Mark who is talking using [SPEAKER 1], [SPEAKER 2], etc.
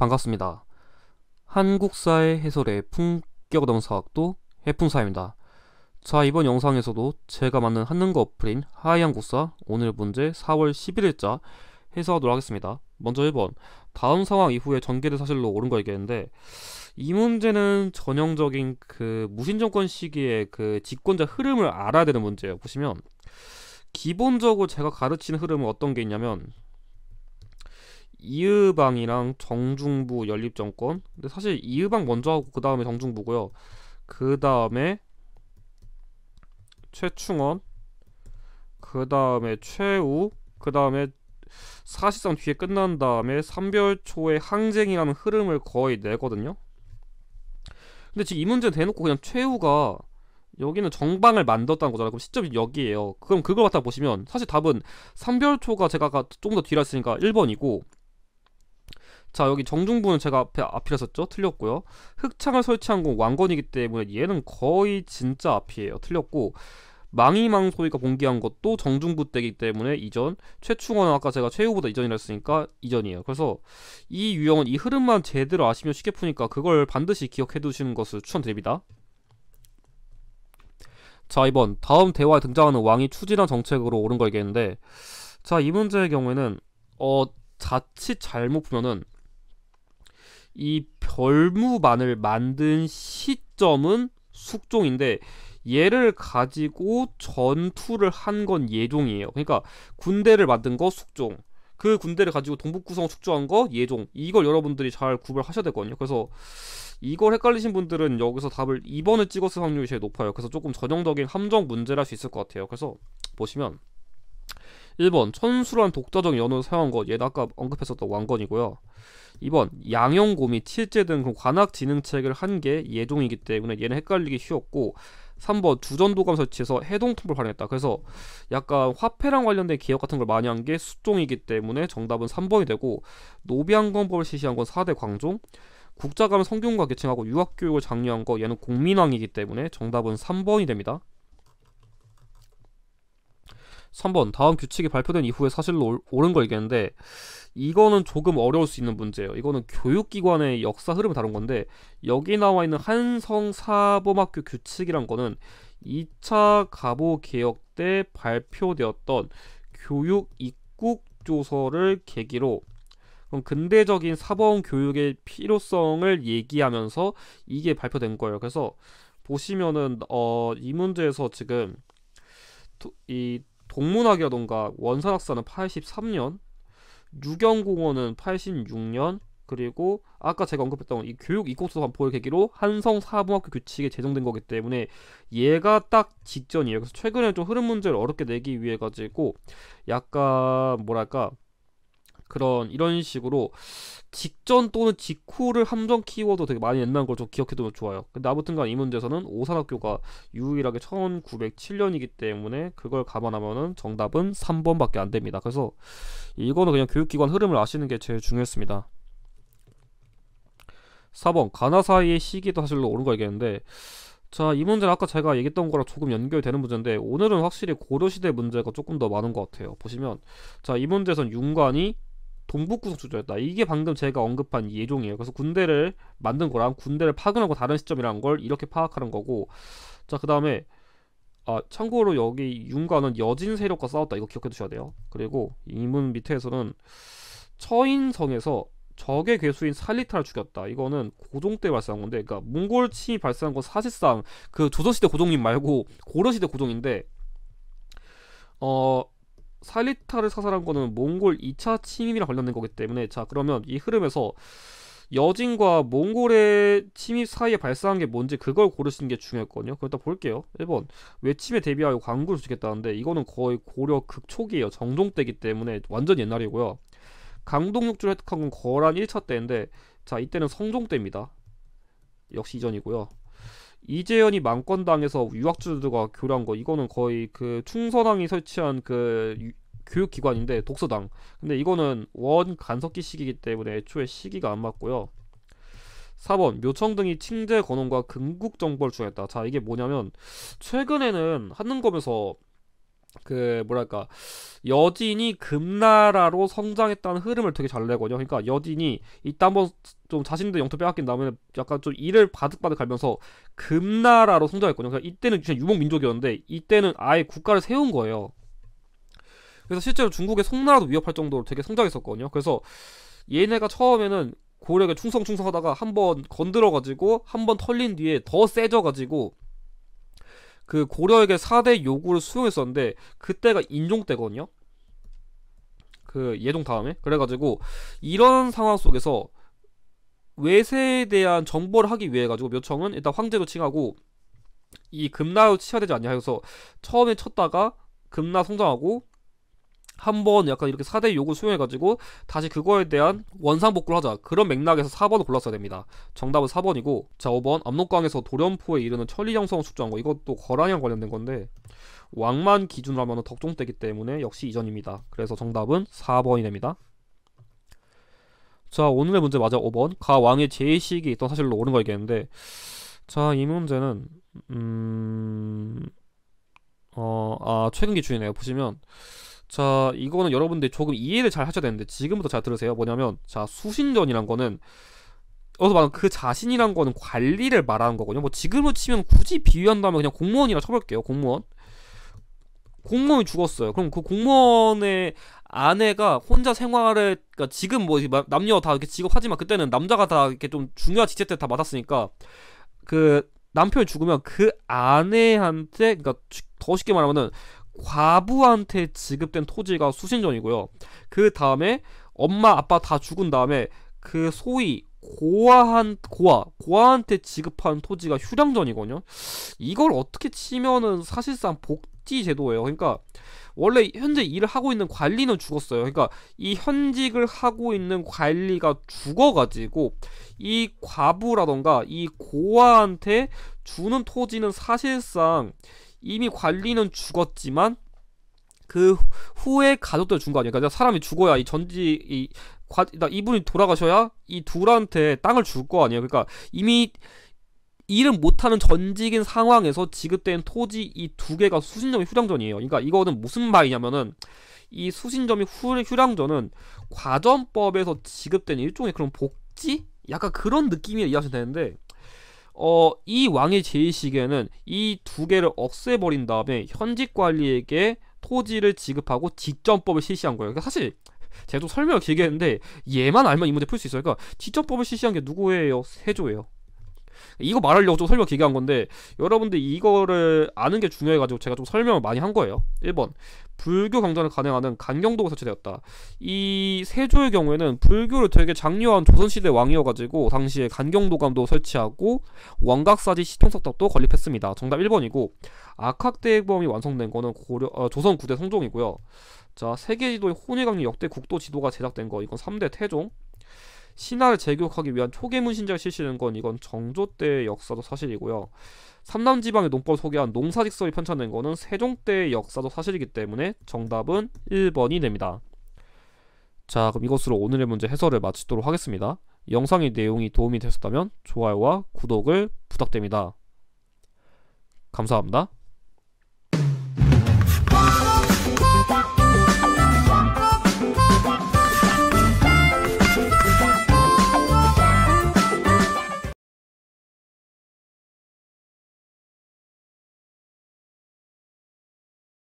[SPEAKER 1] 반갑습니다. 한국사의 해설의 품격 넘사학도 해풍사입니다. 자 이번 영상에서도 제가 만든 한능거 어플인 하이한국사 오늘 문제 4월 11일자 해설하도록 하겠습니다. 먼저 1번 다음 상황 이후에 전개된 사실로 옳은 거얘기는데이 문제는 전형적인 그 무신정권 시기의 그 집권자 흐름을 알아야 되는 문제예요. 보시면 기본적으로 제가 가르치는 흐름은 어떤 게 있냐면 이의방이랑 정중부 연립정권 근데 사실 이의방 먼저 하고 그 다음에 정중부고요 그 다음에 최충원 그 다음에 최우 그 다음에 사실상 뒤에 끝난 다음에 삼별초의 항쟁이라는 흐름을 거의 내거든요 근데 지금 이 문제는 대놓고 그냥 최우가 여기는 정방을 만들었다는 거잖아요. 그럼 시점이 여기에요. 그럼 그걸 갖다 보시면 사실 답은 삼별초가 제가 조금 더 뒤라 했으니까 1번이고 자 여기 정중부는 제가 앞에 앞이라었죠 틀렸고요 흑창을 설치한 건 왕건이기 때문에 얘는 거의 진짜 앞이에요 틀렸고 망이망 소위가 공개한 것도 정중부 때이기 때문에 이전 최충원은 아까 제가 최후보다 이전이라 했으니까 이전이에요 그래서 이 유형은 이 흐름만 제대로 아시면 쉽게 푸니까 그걸 반드시 기억해 두시는 것을 추천드립니다 자 이번 다음 대화에 등장하는 왕이 추진한 정책으로 옳은 걸했는데자 이 문제의 경우에는 어 자칫 잘못 보면은 이 별무반을 만든 시점은 숙종인데 얘를 가지고 전투를 한 건 예종이에요. 그러니까 군대를 만든 거 숙종. 그 군대를 가지고 동북구성 축조한거 예종. 이걸 여러분들이 잘 구별하셔야 되거든요. 그래서 이걸 헷갈리신 분들은 여기서 답을 2번을 찍었을 확률이 제일 높아요. 그래서 조금 전형적인 함정 문제랄 수 있을 것 같아요. 그래서 보시면 1번 천수란 독자적 연호를 사용한 것 얘도 아까 언급했었던 왕건이고요 2번 양형고미 칠제 등 관악지능책을 한 게 예종이기 때문에 얘는 헷갈리기 쉬웠고 3번 주전도감 설치해서 해동통보를 활용했다 그래서 약간 화폐랑 관련된 기혁 같은 걸 많이 한 게수종이기 때문에 정답은 3번이 되고 노비안검법을 실시한 건 4대 광종 국자감 성균과 계층하고 유학교육을 장려한 거 얘는 공민왕이기 때문에 정답은 3번이 됩니다 3번 다음 규칙이 발표된 이후에 사실로 옳은 걸 얘기했는데 이거는 조금 어려울 수 있는 문제예요. 이거는 교육기관의 역사 흐름을 다룬 건데 여기 나와 있는 한성사범학교 규칙이란 거는 2차 가보 개혁 때 발표되었던 교육 입국 조서를 계기로 그럼 근대적인 사범 교육의 필요성을 얘기하면서 이게 발표된 거예요. 그래서 보시면은 어이 문제에서 지금 이 동문학이라던가 원산학사는 83년, 유경공원은 86년, 그리고 아까 제가 언급했던 이 교육 이국소 반포를 계기로 한성 사범학교 규칙이 제정된 거기 때문에 얘가 딱 직전이에요. 그래서 최근에 좀 흐름 문제를 어렵게 내기 위해 가지고 약간 뭐랄까 그런 이런 식으로 직전 또는 직후를 함정 키워도 되게 많이 옛날 걸 좀 기억해두면 좋아요. 근데 아무튼간 이 문제에서는 오산학교가 유일하게 1907년이기 때문에 그걸 감안하면은 정답은 3번밖에 안 됩니다. 그래서 이거는 그냥 교육기관 흐름을 아시는 게 제일 중요했습니다. 4번 가나사이의 시기도 사실로 옳은 거 얘기했는데 자, 이 문제는 아까 제가 얘기했던 거랑 조금 연결되는 문제인데 오늘은 확실히 고려시대 문제가 조금 더 많은 것 같아요. 보시면 자, 이 문제에선 윤관이 동북구속조절였다 이게 방금 제가 언급한 예종이에요. 그래서 군대를 만든 거랑 군대를 파견하고 다른 시점이라는 걸 이렇게 파악하는 거고 자 그 다음에 아 참고로 여기 윤관은 여진 세력과 싸웠다. 이거 기억해 두셔야 돼요. 그리고 이문 밑에서는 처인성에서 적의 괴수인 살리타를 죽였다. 이거는 고종 때 발생한 건데, 그러니까 몽골 침이 발생한 건 사실상 그 조선시대 고종님 말고 고려시대 고종인데, 어 살리타를 사살한 거는 몽골 2차 침입이랑 관련된 거기 때문에 자 그러면 이 흐름에서 여진과 몽골의 침입 사이에 발생한 게 뭔지 그걸 고르시는 게 중요했거든요. 그걸 일단 볼게요. 1번 외침에 대비하여 광구를 조직했다는데 이거는 거의 고려 극초기예요. 정종 때기 때문에 완전 옛날이고요. 강동육주를 획득한 건 거란 1차 때인데 자 이때는 성종 때입니다. 역시 이전이고요. 이재현이 만권당에서 유학주들과 교류한 거 이거는 거의 그 충서당이 설치한 그 유, 교육기관인데 독서당 근데 이거는 원간섭기 시기이기 때문에 애초에 시기가 안 맞고요 4번 묘청 등이 칭제 건원과 금국 정벌를 주장했다 자 이게 뭐냐면 최근에는 한능검에서 그 뭐랄까 여진이 금나라로 성장했다는 흐름을 되게 잘 내거든요. 그러니까 여진이 이따 한번 좀 자신들 영토 빼앗긴 다음에 약간 좀 일을 바득바득 갈면서 금나라로 성장했거든요. 그니까 이때는 그냥 유목 민족이었는데 이때는 아예 국가를 세운 거예요. 그래서 실제로 중국의 송나라도 위협할 정도로 되게 성장했었거든요. 그래서 얘네가 처음에는 고려에 충성충성하다가 한 번 건들어가지고 한번 털린 뒤에 더 세져가지고 그 고려에게 4대 요구를 수용했었는데 그때가 인종 때거든요. 그 예종 다음에 그래가지고 이런 상황 속에서 외세에 대한 정보를 하기 위해 가지고 묘청은 일단 황제로 칭하고 이 금나로 치하되지 않냐 해서 처음에 쳤다가 금나 성장하고 한번 약간 이렇게 4대 요구 수용해가지고 다시 그거에 대한 원상복구를 하자 그런 맥락에서 4번을 골랐어야 됩니다 정답은 4번이고 자 5번 압록강에서 도련포에 이르는 천리형성을 축조한 거 이것도 거란이랑 관련된 건데 왕만 기준으로 하면 덕종대기 때문에 역시 이전입니다 그래서 정답은 4번이 됩니다 자 오늘의 문제 맞아 5번 가 왕의 제의식이 있던 사실로 옳은 거 얘기했는데 자 이 문제는 음... 어... 아 최근 기준이네요 보시면 자, 이거는 여러분들이 조금 이해를 잘 하셔야 되는데 지금부터 잘 들으세요. 뭐냐면 자, 수신전이란 거는 어서 말하는 그 자신이란 거는 관리를 말하는 거거든요. 뭐 지금으로 치면 굳이 비유한다면 그냥 공무원이라 쳐볼게요. 공무원. 공무원이 죽었어요. 그럼 그 공무원의 아내가 혼자 생활을 그러니까 지금 뭐 남녀 다 이렇게 직업하지만 그때는 남자가 다 이렇게 좀 중요한 지체 때다 맡았으니까 그 남편이 죽으면 그 아내한테 그러니까 더 쉽게 말하면은 과부한테 지급된 토지가 수신전이고요. 그 다음에 엄마 아빠 다 죽은 다음에 그 소위 고아한 고아 고아한테 지급한 토지가 휴량전이거든요. 이걸 어떻게 치면은 사실상 복지 제도예요. 그러니까 원래 현재 일을 하고 있는 관리는 죽었어요. 그러니까 이 현직을 하고 있는 관리가 죽어가지고 이 과부라던가 이 고아한테 주는 토지는 사실상 이미 관리는 죽었지만 그 후에 가족들 준 거아니요 그러니까 사람이 죽어야 이 전지 이 과, 그러니까 이분이 돌아가셔야 이 둘한테 땅을 줄 거 아니에요. 그러니까 이미 일은 못하는 전직인 상황에서 지급된 토지 이 두 개가 수신점이 휴량전이에요. 그러니까 이거는 무슨 말이냐면은 이 수신점이 후, 휴량전은 과전법에서 지급된 일종의 그런 복지? 약간 그런 느낌이 이해하셔면 되는데 어, 이 왕의 제의식에는이 두 개를 없애버린 다음에 현직 관리에게 토지를 지급하고 지점법을 실시한 거예요. 그러니까 사실 제도 설명을 길게 했는데 얘만 알면 이 문제 풀 수 있어요. 그러니까 지점법을 실시한 게 누구예요? 세조예요. 이거 말하려고 좀 설명 길게 한 건데 여러분들 이거를 아는 게 중요해가지고 제가 좀 설명을 많이 한 거예요. 1번 불교 경전을 가능하는 간경도가 설치되었다. 이 세조의 경우에는 불교를 되게 장려한 조선시대 왕이어가지고 당시에 간경도감도 설치하고 왕각사지 시통석탑도 건립했습니다. 정답 1번이고 악학대범이 완성된 거는 고려 어, 조선 9대 성종이고요. 자 세계지도의 혼일강림 역대 국도 지도가 제작된 거 이건 3대 태종 신화를 재교육하기 위한 초계문신제 실시하는 건 이건 정조 때의 역사도 사실이고요. 삼남 지방의 논법을 소개한 농사직설이 편찬된 거는 세종 때의 역사도 사실이기 때문에 정답은 1번이 됩니다. 자, 그럼 이것으로 오늘의 문제 해설을 마치도록 하겠습니다. 영상의 내용이 도움이 되셨다면 좋아요와 구독을 부탁드립니다. 감사합니다.